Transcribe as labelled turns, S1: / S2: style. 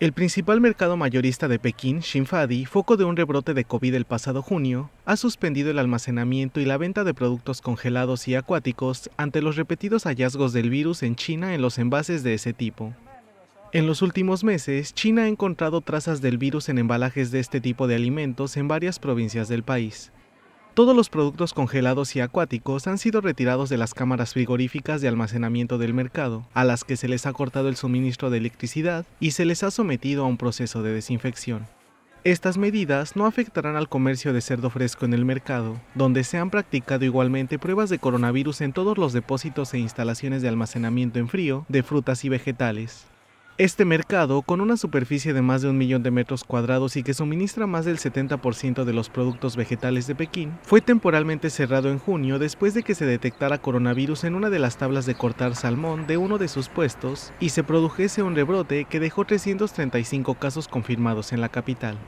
S1: El principal mercado mayorista de Pekín, Shinfadi, foco de un rebrote de COVID el pasado junio, ha suspendido el almacenamiento y la venta de productos congelados y acuáticos ante los repetidos hallazgos del virus en China en los envases de ese tipo. En los últimos meses, China ha encontrado trazas del virus en embalajes de este tipo de alimentos en varias provincias del país, todos los productos congelados y acuáticos han sido retirados de las cámaras frigoríficas de almacenamiento del mercado, a las que se les ha cortado el suministro de electricidad y se les ha sometido a un proceso de desinfección. Estas medidas no afectarán al comercio de cerdo fresco en el mercado, donde se han practicado igualmente pruebas de coronavirus en todos los depósitos e instalaciones de almacenamiento en frío de frutas y vegetales. Este mercado, con una superficie de más de un millón de metros cuadrados y que suministra más del 70% de los productos vegetales de Pekín, fue temporalmente cerrado en junio después de que se detectara coronavirus en una de las tablas de cortar salmón de uno de sus puestos y se produjese un rebrote que dejó 335 casos confirmados en la capital.